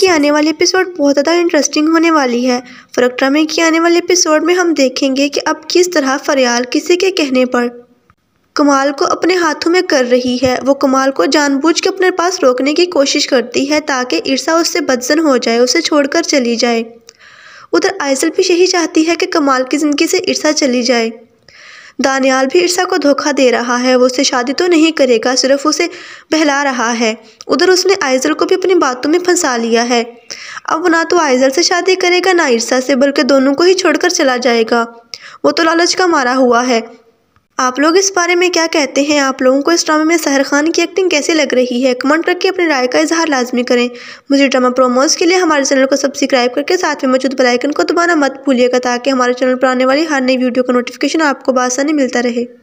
की आने वाली एपिसोड बहुत ज़्यादा इंटरेस्टिंग होने वाली है फरकटा की आने वाले एपिसोड में हम देखेंगे कि अब किस तरह फरियाल किसी के कहने पर कमाल को अपने हाथों में कर रही है वो कमाल को जानबूझ के अपने पास रोकने की कोशिश करती है ताकि ईर्षा उससे बदजन हो जाए उसे छोड़कर चली जाए उधर आयसल भी यही चाहती है कि कमाल की ज़िंदगी से ईर्षा चली जाए दानियाल भी ईर्षा को धोखा दे रहा है वो उससे शादी तो नहीं करेगा सिर्फ उसे बहला रहा है उधर उसने आइजल को भी अपनी बातों में फंसा लिया है अब वो ना तो आइजल से शादी करेगा ना ईर्षा से बल्कि दोनों को ही छोड़कर चला जाएगा वो तो लालच का मारा हुआ है आप लोग इस बारे में क्या कहते हैं आप लोगों को इस ड्रामे में सहर खान की एक्टिंग कैसे लग रही है कमेंट करके अपनी राय का इजहार लाजमी करें मुझे ड्रामा प्रोमोज के लिए हमारे चैनल को सब्सक्राइब करके साथ में मौजूद बेलाइकन को दबाना मत भूलिएगा ताकि हमारे चैनल पर आने वाली हर नई वीडियो का नोटिफिकेशन आपको बासानी मिलता रहे